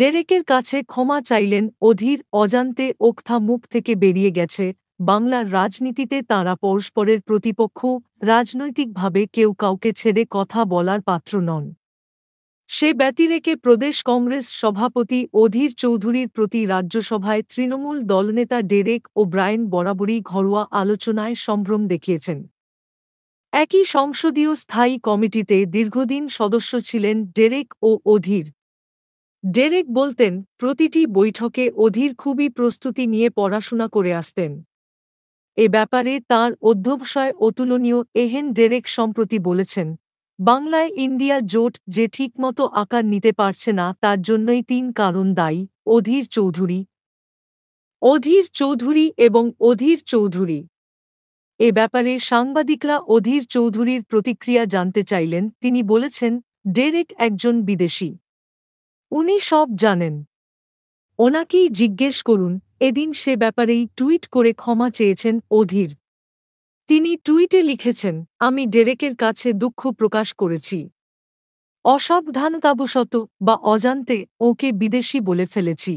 ডেরেকের কাছে ক্ষমা চাইলেন অধীর অজান্তে ওকথা মুখ থেকে বেরিয়ে গেছে বাংলার রাজনীতিতে তাঁরা পরস্পরের প্রতিপক্ষ রাজনৈতিকভাবে কেউ কাউকে ছেড়ে কথা বলার পাত্র নন সে ব্যতিরেকে প্রদেশ কংগ্রেস সভাপতি অধীর চৌধুরীর প্রতি রাজ্যসভায় তৃণমূল দলনেতা ডেরেক ও ব্রায়েন বরাবরই ঘরোয়া আলোচনায় সম্ভ্রম দেখিয়েছেন একই সংসদীয় স্থায়ী কমিটিতে দীর্ঘদিন সদস্য ছিলেন ডেরেক ও অধীর ডেরেক বলতেন প্রতিটি বৈঠকে অধীর খুবই প্রস্তুতি নিয়ে পড়াশোনা করে আসতেন এ ব্যাপারে তার অধ্যবসায় অতুলনীয় এহেন ডেরেক সম্প্রতি বলেছেন বাংলায় ইন্ডিয়া জোট যে ঠিকমতো আকার নিতে পারছে না তার জন্যই তিন কারণ দায়ী অধীর চৌধুরী অধীর চৌধুরী এবং অধীর চৌধুরী এ ব্যাপারে সাংবাদিকরা অধীর চৌধুরীর প্রতিক্রিয়া জানতে চাইলেন তিনি বলেছেন ডেরেক একজন বিদেশি উনি সব জানেন ওনাকেই জিজ্ঞেস করুন এদিন সে ব্যাপারেই টুইট করে ক্ষমা চেয়েছেন অধীর তিনি টুইটে লিখেছেন আমি ডেরেকের কাছে দুঃখ প্রকাশ করেছি অসাবধানতাবশত বা অজান্তে ওকে বিদেশি বলে ফেলেছি